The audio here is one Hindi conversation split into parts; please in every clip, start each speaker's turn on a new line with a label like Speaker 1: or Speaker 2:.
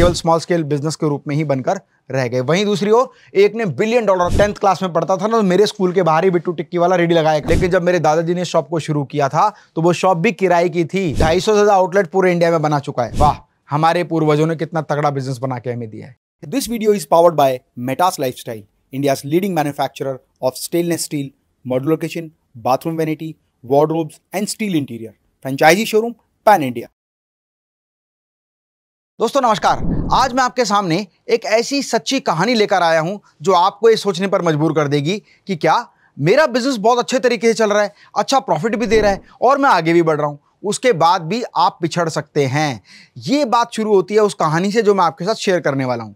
Speaker 1: केवल स्मॉल स्केल बिजनेस के रूप में ही बनकर रह गए वहीं दूसरी ओर एक ने बिलियन डॉलर टेंथ क्लास में पढ़ता था ना तो मेरे स्कूल के बाहर ही बिट्टू टिक्की वाला रेडी लगाया लेकिन जब मेरे दादाजी ने शॉप को शुरू किया था तो वो शॉप भी किराए की थी ढाई सौ ज्यादा आउटलेट पूरे इंडिया में बना चुका है वाह हमारे पूर्वजों ने कितना तगड़ा बिजनेस बना के हमें दिया है this video is powered by Metas life style India leading manufacture of stainless steel modular kitchen bathroom vanity wardrobes and steel interior franchise showroom pan India दोस्तों नमस्कार आज मैं आपके सामने एक ऐसी सच्ची कहानी लेकर आया हूं जो आपको ये सोचने पर मजबूर कर देगी कि क्या मेरा बिजनेस बहुत अच्छे तरीके से चल रहा है अच्छा प्रॉफिट भी दे रहा है और मैं आगे भी बढ़ रहा हूं उसके बाद भी आप पिछड़ सकते हैं ये बात शुरू होती है उस कहानी से जो मैं आपके साथ शेयर करने वाला हूँ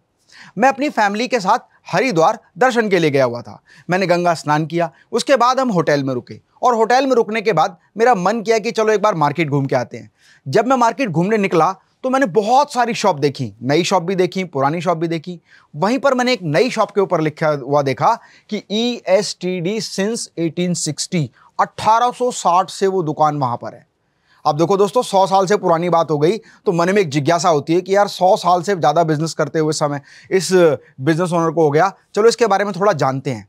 Speaker 1: मैं अपनी फैमिली के साथ हरिद्वार दर्शन के लिए गया हुआ था मैंने गंगा स्नान किया उसके बाद हम होटल में रुके और होटल में रुकने के बाद मेरा मन किया कि चलो एक बार मार्केट घूम के आते हैं जब मैं मार्केट घूमने निकला तो मैंने बहुत सारी शॉप देखी नई शॉप भी देखी पुरानी शॉप भी देखी वहीं पर मैंने एक नई शॉप के ऊपर लिखा हुआ देखा कि E S T D since 1860 1860 से वो दुकान वहाँ पर है अब देखो दोस्तों सौ साल से पुरानी बात हो गई तो मन में एक जिज्ञासा होती है कि यार सौ साल से ज़्यादा बिजनेस करते हुए समय इस बिजनेस ओनर को हो गया चलो इसके बारे में थोड़ा जानते हैं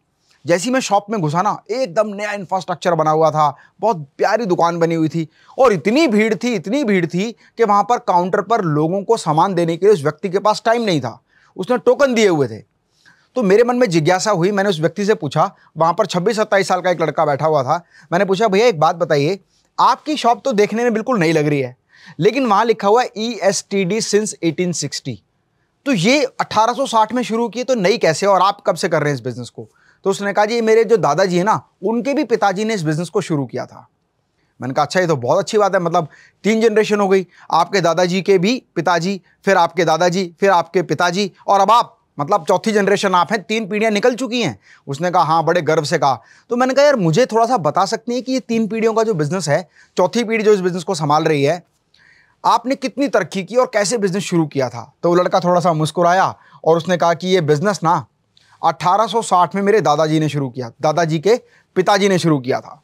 Speaker 1: जैसी मैं शॉप में घुसा ना एकदम नया इंफ्रास्ट्रक्चर बना हुआ था बहुत प्यारी दुकान बनी हुई थी और इतनी भीड़ थी इतनी भीड़ थी कि वहाँ पर काउंटर पर लोगों को सामान देने के लिए उस व्यक्ति के पास टाइम नहीं था उसने टोकन दिए हुए थे तो मेरे मन में जिज्ञासा हुई मैंने उस व्यक्ति से पूछा वहाँ पर छब्बीस सत्ताईस साल का एक लड़का बैठा हुआ था मैंने पूछा भैया एक बात बताइए आपकी शॉप तो देखने में बिल्कुल नहीं लग रही है लेकिन वहाँ लिखा हुआ E S T D since eighteen sixty तो ये 1860 में शुरू किए तो नई कैसे और आप कब से कर रहे हैं इस बिज़नेस को तो उसने कहा जी मेरे जो दादाजी है ना उनके भी पिताजी ने इस बिज़नेस को शुरू किया था मैंने कहा अच्छा ये तो बहुत अच्छी बात है मतलब तीन जनरेशन हो गई आपके दादाजी के भी पिताजी फिर आपके दादाजी फिर आपके पिताजी और अब आप मतलब चौथी जनरेशन आप हैं तीन पीढ़ियां निकल चुकी हैं उसने कहा हाँ बड़े गर्व से कहा तो मैंने कहा यार मुझे थोड़ा सा बता सकती हैं कि ये तीन पीढ़ियों का जो बिज़नेस है चौथी पीढ़ी जो इस बिज़नेस को संभाल रही है आपने कितनी तरक्की की और कैसे बिज़नेस शुरू किया था तो वो लड़का थोड़ा सा मुस्कुराया और उसने कहा कि ये बिज़नेस ना 1860 में मेरे दादाजी ने शुरू किया दादाजी के पिताजी ने शुरू किया था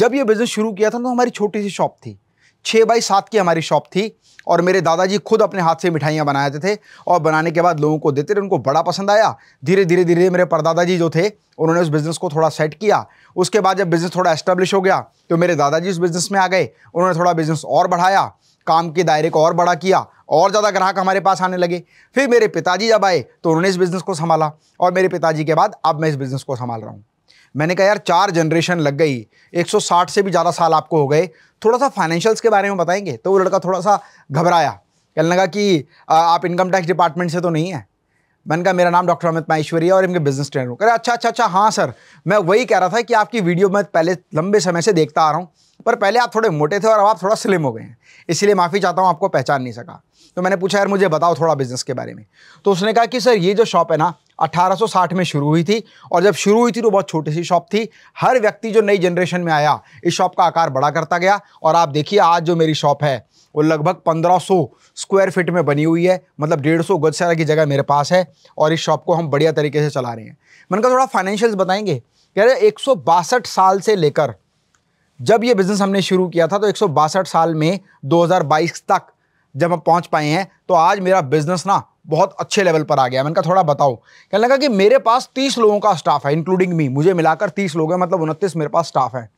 Speaker 1: जब ये बिज़नेस शुरू किया था तो हमारी छोटी सी शॉप थी छः बाई सात की हमारी शॉप थी और मेरे दादाजी खुद अपने हाथ से मिठाइयाँ बनाते थे और बनाने के बाद लोगों को देते थे उनको बड़ा पसंद आया धीरे धीरे धीरे मेरे परदादाजी जो थे उन्होंने उस बिज़नेस को थोड़ा सेट किया उसके बाद जब बिज़नेस थोड़ा एस्टेब्लिश हो गया तो मेरे दादाजी उस बिज़नेस में आ गए उन्होंने थोड़ा बिज़नेस और बढ़ाया काम के दायरे को और बड़ा किया और ज़्यादा ग्राहक हमारे पास आने लगे फिर मेरे पिताजी जब आए तो उन्होंने इस बिज़नेस को संभाला और मेरे पिताजी के बाद अब मैं इस बिज़नेस को संभाल रहा हूँ मैंने कहा यार चार जनरेशन लग गई 160 से भी ज़्यादा साल आपको हो गए थोड़ा सा फाइनेंशियल्स के बारे में बताएंगे तो वो लड़का थोड़ा सा घबराया कहने लगा कि आप इनकम टैक्स डिपार्टमेंट से तो नहीं है मैंने कहा मेरा नाम डॉक्टर अमित माहेश्वरी है और इनके बिजनेस ट्रेनर हूँ कह अच्छा अच्छा अच्छा हाँ सर मैं वही कह रहा था कि आपकी वीडियो मैं पहले लंबे समय से देखता आ रहा हूँ पर पहले आप थोड़े मोटे थे और अब आप थोड़ा स्लिम हो गए हैं इसलिए माफ़ी चाहता हूँ आपको पहचान नहीं सका तो मैंने पूछा यार मुझे बताओ थोड़ा बिज़नेस के बारे में तो उसने कहा कि सर ये जो शॉप है ना 1860 में शुरू हुई थी और जब शुरू हुई थी तो बहुत छोटी सी शॉप थी हर व्यक्ति जो नई जनरेशन में आया इस शॉप का आकार बड़ा करता गया और आप देखिए आज जो मेरी शॉप है वो लगभग 1500 स्क्वायर फीट में बनी हुई है मतलब डेढ़ सौ गज की जगह मेरे पास है और इस शॉप को हम बढ़िया तरीके से चला रहे हैं मैंने कहा थोड़ा फाइनेंशियल्स बताएंगे कह रहे एक साल से लेकर जब ये बिज़नेस हमने शुरू किया था तो एक साल में 2022 तक जब हम पहुंच पाए हैं तो आज मेरा बिज़नेस ना बहुत अच्छे लेवल पर आ गया मैंने कहा थोड़ा बताओ कहने लगा कि मेरे पास तीस लोगों का स्टाफ है इंक्लूडिंग मी मुझे मिलाकर तीस लोग हैं मतलब उनतीस मेरे पास स्टाफ है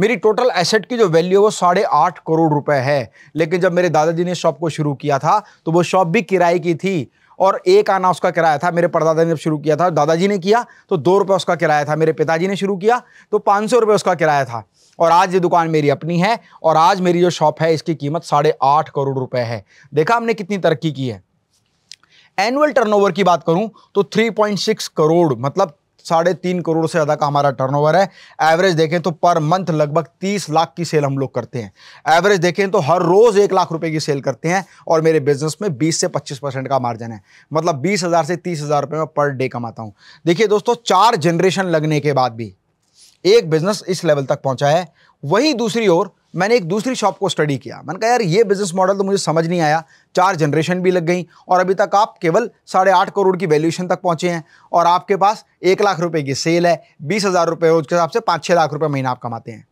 Speaker 1: मेरी टोटल एसेट की जो वैल्यू है वो साढ़े आठ करोड़ रुपए है लेकिन जब मेरे दादाजी ने शॉप को शुरू किया था तो वो शॉप भी किराए की थी और एक आना उसका किराया था मेरे परदादा ने जब शुरू किया था दादाजी ने किया तो दो रुपये उसका किराया था मेरे पिताजी ने शुरू किया तो पाँच सौ रुपये उसका किराया था और आज ये दुकान मेरी अपनी है और आज मेरी जो शॉप है इसकी कीमत साढ़े आठ करोड़ रुपए है देखा हमने कितनी तरक्की की है एनुअल टर्नओवर की बात करूं तो 3.6 करोड़ मतलब साढ़े तीन करोड़ से ज़्यादा का हमारा टर्नओवर है एवरेज देखें तो पर मंथ लगभग तीस लाख की सेल हम लोग करते हैं एवरेज देखें तो हर रोज़ एक लाख रुपए की सेल करते हैं और मेरे बिजनेस में बीस से पच्चीस परसेंट का मार्जिन है मतलब बीस हज़ार से तीस हज़ार रुपये मैं पर डे कमाता हूँ देखिए दोस्तों चार जनरेशन लगने के बाद भी एक बिजनेस इस लेवल तक पहुँचा है वहीं दूसरी ओर मैंने एक दूसरी शॉप को स्टडी किया मैंने कहा यार ये बिजनेस मॉडल तो मुझे समझ नहीं आया चार जनरेशन भी लग गई और अभी तक आप केवल साढ़े आठ करोड़ की वैल्यूएशन तक पहुंचे हैं और आपके पास एक लाख रुपए की सेल है बीस हज़ार रुपये रोज के हिसाब से पाँच छः लाख रुपये महीना आप कमाते हैं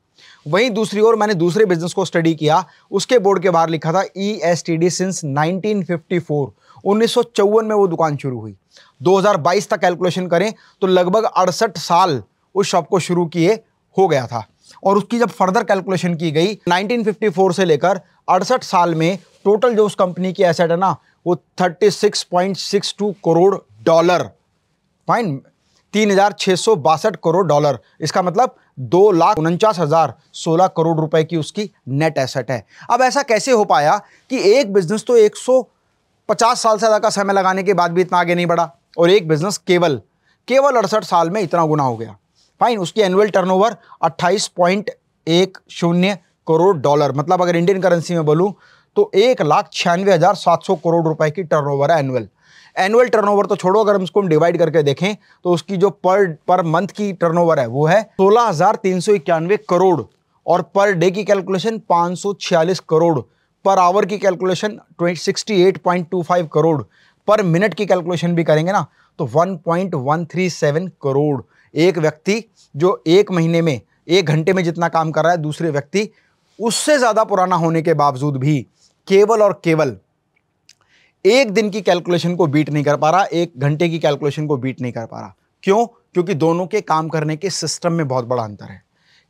Speaker 1: वहीं दूसरी ओर मैंने दूसरे बिजनेस को स्टडी किया उसके बोर्ड के बाहर लिखा था E S T D since nineteen fifty four उन्नीस सौ चौवन में वो दुकान शुरू हुई दो हज़ार बाईस तक कैलकुलेशन करें तो लगभग अड़सठ साल उस शॉप को शुरू किए हो गया था और उसकी जब फर्दर कैलकुलेशन की गई 1954 से लेकर अड़सठ साल में टोटल जो उस कंपनी की एसेट है ना वो 36.62 करोड़ डॉलर फाइन तीन हज़ार सौ बासठ करोड़ डॉलर इसका मतलब दो लाख उनचास हज़ार सोलह करोड़ रुपए की उसकी नेट एसेट है अब ऐसा कैसे हो पाया कि एक बिजनेस तो एक सौ पचास साल से ज़्यादा समय लगाने के बाद भी इतना आगे नहीं बढ़ा और एक बिजनेस केवल केवल अड़सठ साल में इतना गुना हो गया फाइन उसकी एनुअल टर्नओवर ओवर शून्य करोड़ डॉलर मतलब अगर इंडियन करेंसी में बोलूँ तो एक लाख छियानवे हज़ार सात सौ करोड़ रुपए की टर्नओवर है एनुअल एनुअल टर्नओवर तो छोड़ो अगर हम इसको डिवाइड करके देखें तो उसकी जो पर पर मंथ की टर्नओवर है वो है सोलह हज़ार तीन सौ इक्यानवे करोड़ और पर डे की कैलकुलेशन पाँच सौ छियालीस करोड़ पर आवर की calculation twenty sixty eight point two five crore per minute की कैलकुलेशन भी करेंगे ना तो one point one three seven crore एक व्यक्ति जो एक महीने में एक घंटे में जितना काम कर रहा है दूसरे व्यक्ति उससे ज़्यादा पुराना होने के बावजूद भी केवल और केवल एक दिन की कैलकुलेशन को बीट नहीं कर पा रहा एक घंटे की कैलकुलेशन को बीट नहीं कर पा रहा क्यों क्योंकि दोनों के काम करने के सिस्टम में बहुत बड़ा अंतर है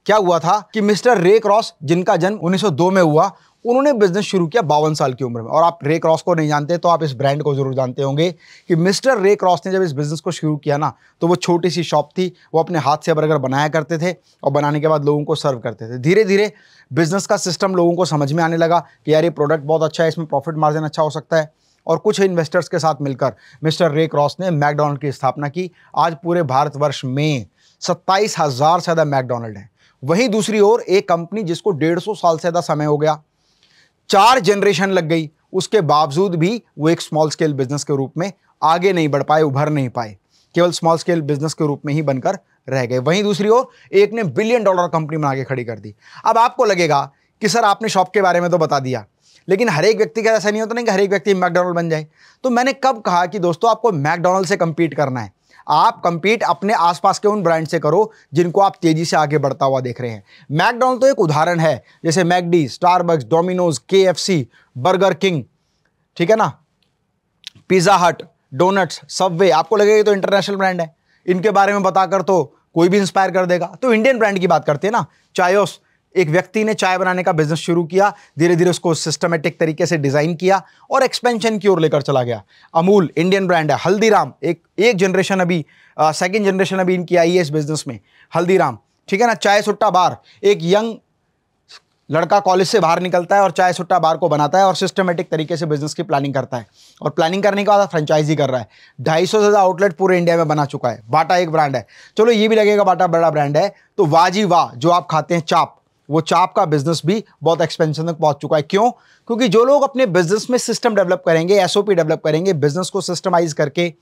Speaker 1: क्या हुआ था कि मिस्टर रे क्रॉस जिनका जन्म 1902 में हुआ उन्होंने बिजनेस शुरू किया बावन साल की उम्र में और आप रे क्रॉस को नहीं जानते तो आप इस ब्रांड को जरूर जानते होंगे कि मिस्टर रे क्रॉस ने जब इस बिजनेस को शुरू किया ना तो वो छोटी सी शॉप थी वो अपने हाथ से बर्गर बनाया करते थे और बनाने के बाद लोगों को सर्व करते थे धीरे धीरे बिजनेस का सिस्टम लोगों को समझ में आने लगा कि यार ये प्रोडक्ट बहुत अच्छा है इसमें प्रॉफिट मार्जिन अच्छा हो सकता है और कुछ इन्वेस्टर्स के साथ मिलकर मिस्टर रे क्रॉस ने मैकडोनल्ड की स्थापना की आज पूरे भारतवर्ष में सत्ताईस हज़ार से ज़्यादा मैकडोनल्ड हैं वहीं दूसरी ओर एक कंपनी जिसको डेढ़ सौ साल से ज़्यादा समय हो गया चार जनरेशन लग गई उसके बावजूद भी वो एक स्मॉल स्केल बिजनेस के रूप में आगे नहीं बढ़ पाए उभर नहीं पाए केवल स्मॉल स्केल बिजनेस के रूप में ही बनकर रह गए वहीं दूसरी ओर एक ने बिलियन डॉलर कंपनी बना के खड़ी कर दी अब आपको लगेगा कि सर आपने शॉप के बारे में तो बता दिया लेकिन हर एक व्यक्ति का ऐसा नहीं होता नहीं कि हर एक व्यक्ति मैकडोनल्ड बन जाए तो मैंने कब कहा कि दोस्तों आपको मैकडोनल्ड से कम्पीट करना है आप कंपीट अपने आसपास के उन ब्रांड से करो जिनको आप तेज़ी से आगे बढ़ता हुआ देख रहे हैं मैकडॉनल्ड तो एक उदाहरण है जैसे मैकडी स्टारबक्स डोमिनोज के बर्गर किंग ठीक है ना पिज़्ज़ा हट डोनट्स सबवे आपको लगेगा तो इंटरनेशनल ब्रांड है इनके बारे में बताकर तो कोई भी इंस्पायर कर देगा तो इंडियन ब्रांड की बात करते हैं ना चायोस एक व्यक्ति ने चाय बनाने का बिजनेस शुरू किया धीरे धीरे उसको सिस्टमेटिक तरीके से डिज़ाइन किया और एक्सपेंशन की ओर लेकर चला गया अमूल इंडियन ब्रांड है हल्दीराम एक एक जनरेशन अभी सेकेंड जनरेशन अभी इनकी आई है इस बिज़नेस में हल्दीराम ठीक है ना चाय सुट्टा बार एक यंग लड़का कॉलेज से बाहर निकलता है और चाय सुट्टा बार को बनाता है और सिस्टमेटिक तरीके से बिजनेस की प्लानिंग करता है और प्लानिंग करने के बाद फ्रेंचाइजी कर रहा है ढाई सौ से ज़्यादा आउटलेट पूरे इंडिया में बना चुका है बाटा एक ब्रांड है चलो ये भी लगेगा बाटा बड़ा ब्रांड है तो वाजी वाह जो आप खाते हैं चाप वो चाप का बिजनेस भी बहुत एक्सपेंशन तक पहुंच चुका है क्यों क्योंकि जो लोग अपने बिजनेस में सिस्टम डेवलप करेंगे एसओपी डेवलप करेंगे बिजनेस को सिस्टमाइज करके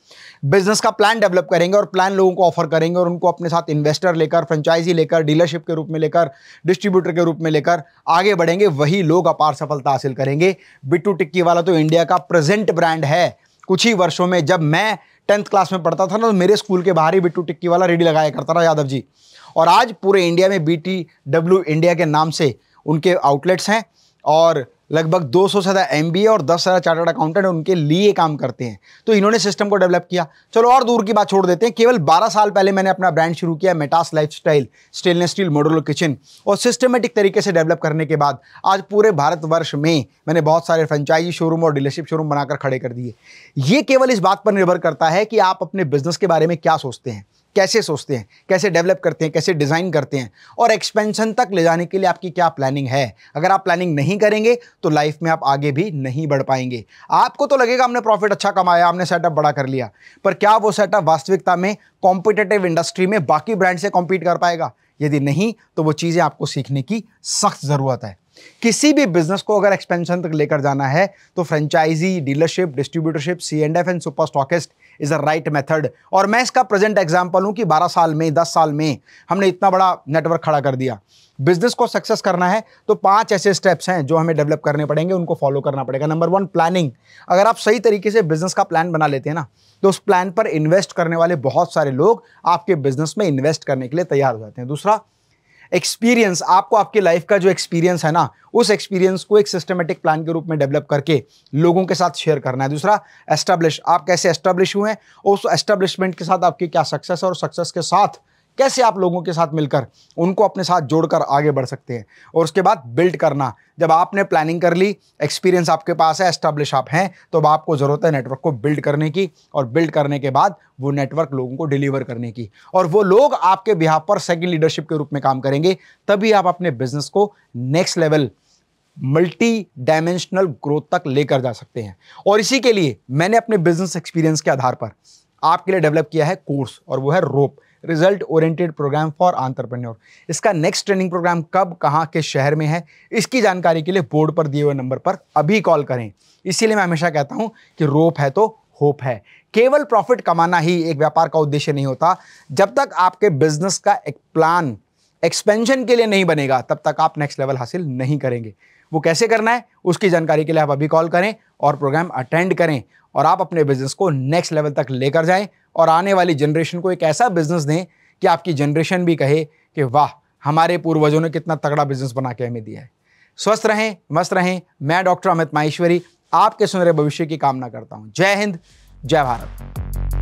Speaker 1: बिजनेस का प्लान डेवलप करेंगे और प्लान लोगों को ऑफर करेंगे और उनको अपने साथ इन्वेस्टर लेकर फ्रेंचाइजी लेकर डीलरशिप के रूप में लेकर डिस्ट्रीब्यूटर के रूप में लेकर आगे बढ़ेंगे वही लोग अपार सफलता हासिल करेंगे बिट्टू टिक्की वाला तो इंडिया का प्रेजेंट ब्रांड है कुछ ही वर्षों में जब मैं टेंथ क्लास में पढ़ता था ना तो मेरे स्कूल के बाहर ही बिट्टू टिक्की वाला रेडी लगाया करता था यादव जी और आज पूरे इंडिया में बी इंडिया के नाम से उनके आउटलेट्स हैं और लगभग 200 सौ ज़्यादा एम और दस ज़्यादा चार्टर्ड अकाउंटेंट उनके लिए काम करते हैं तो इन्होंने सिस्टम को डेवलप किया चलो और दूर की बात छोड़ देते हैं केवल 12 साल पहले मैंने अपना ब्रांड शुरू किया मेटास life lifestyle stainless steel model kitchen और सिस्टमेटिक तरीके से डेवलप करने के बाद आज पूरे भारतवर्ष में मैंने बहुत सारे फ्रेंचाइजी शोरूम और डीलरशिप शोरूम बनाकर खड़े कर दिए ये केवल इस बात पर निर्भर करता है कि आप अपने बिजनेस के बारे में क्या सोचते हैं कैसे सोचते हैं कैसे डेवलप करते हैं कैसे डिज़ाइन करते हैं और एक्सपेंशन तक ले जाने के लिए आपकी क्या प्लानिंग है अगर आप प्लानिंग नहीं करेंगे तो लाइफ में आप आगे भी नहीं बढ़ पाएंगे आपको तो लगेगा हमने प्रॉफिट अच्छा कमाया हमने सेटअप बड़ा कर लिया पर क्या वो सेटअप वास्तविकता में कॉम्पिटेटिव इंडस्ट्री में बाकी ब्रांड से कॉम्पीट कर पाएगा यदि नहीं तो वो चीज़ें आपको सीखने की सख्त ज़रूरत है किसी भी बिजनेस को अगर एक्सपेंशन तक लेकर जाना है तो franchisee dealership distributorship C and F and super stockist is the right method और मैं इसका प्रेजेंट एग्जाम्पल हूं कि बारह साल में दस साल में हमने इतना बड़ा नेटवर्क खड़ा कर दिया बिजनेस को सक्सेस करना है तो पांच ऐसे स्टेप्स हैं जो हमें डेवलप करने पड़ेंगे उनको फॉलो करना पड़ेगा नंबर वन प्लानिंग अगर आप सही तरीके से बिजनेस का प्लान बना लेते हैं ना तो उस प्लान पर इन्वेस्ट करने वाले बहुत सारे लोग आपके बिजनेस में इन्वेस्ट करने के लिए तैयार हो जाते हैं दूसरा एक्सपीरियंस आपको आपकी लाइफ का जो एक्सपीरियंस है ना उस एक्सपीरियंस को एक सिस्टमेटिक प्लान के रूप में डेवलप करके लोगों के साथ शेयर करना है दूसरा एस्टैब्लिश आप कैसे एस्टैब्लिश हुए हैं और उस एस्टैब्लिशमेंट के साथ आपकी क्या सक्सेस है और सक्सेस के साथ कैसे आप लोगों के साथ मिलकर उनको अपने साथ जोड़कर आगे बढ़ सकते हैं और उसके बाद बिल्ड करना जब आपने प्लानिंग कर ली एक्सपीरियंस आपके पास है एस्टेब्लिश आप हैं तो अब आपको ज़रूरत है नेटवर्क को बिल्ड करने की और बिल्ड करने के बाद वो नेटवर्क लोगों को डिलीवर करने की और वो लोग आपके बिहार पर सेकेंड लीडरशिप के रूप में काम करेंगे तभी आप अपने बिजनेस को next level multi dimensional growth तक लेकर जा सकते हैं और इसी के लिए मैंने अपने बिजनेस एक्सपीरियंस के आधार पर आपके लिए डेवलप किया है कोर्स और वो है रोप result oriented program for entrepreneur इसका नेक्स्ट ट्रेनिंग प्रोग्राम कब कहाँ किस शहर में है इसकी जानकारी के लिए बोर्ड पर दिए हुए नंबर पर अभी कॉल करें इसीलिए मैं हमेशा कहता हूँ कि रोप है तो होप है केवल प्रॉफिट कमाना ही एक व्यापार का उद्देश्य नहीं होता जब तक आपके बिजनेस का एक प्लान एक्सपेंशन के लिए नहीं बनेगा तब तक आप नेक्स्ट लेवल हासिल नहीं करेंगे वो कैसे करना है उसकी जानकारी के लिए आप अभी कॉल करें और प्रोग्राम अटेंड करें और आप अपने बिजनेस को नेक्स्ट लेवल तक लेकर जाएं और आने वाली जनरेशन को एक ऐसा बिज़नेस दें कि आपकी जनरेशन भी कहे कि वाह हमारे पूर्वजों ने कितना तगड़ा बिज़नेस बना के हमें दिया है स्वस्थ रहें मस्त रहें मैं डॉक्टर अमित माहेश्वरी आपके सुनहरे भविष्य की कामना करता हूँ जय हिंद जय भारत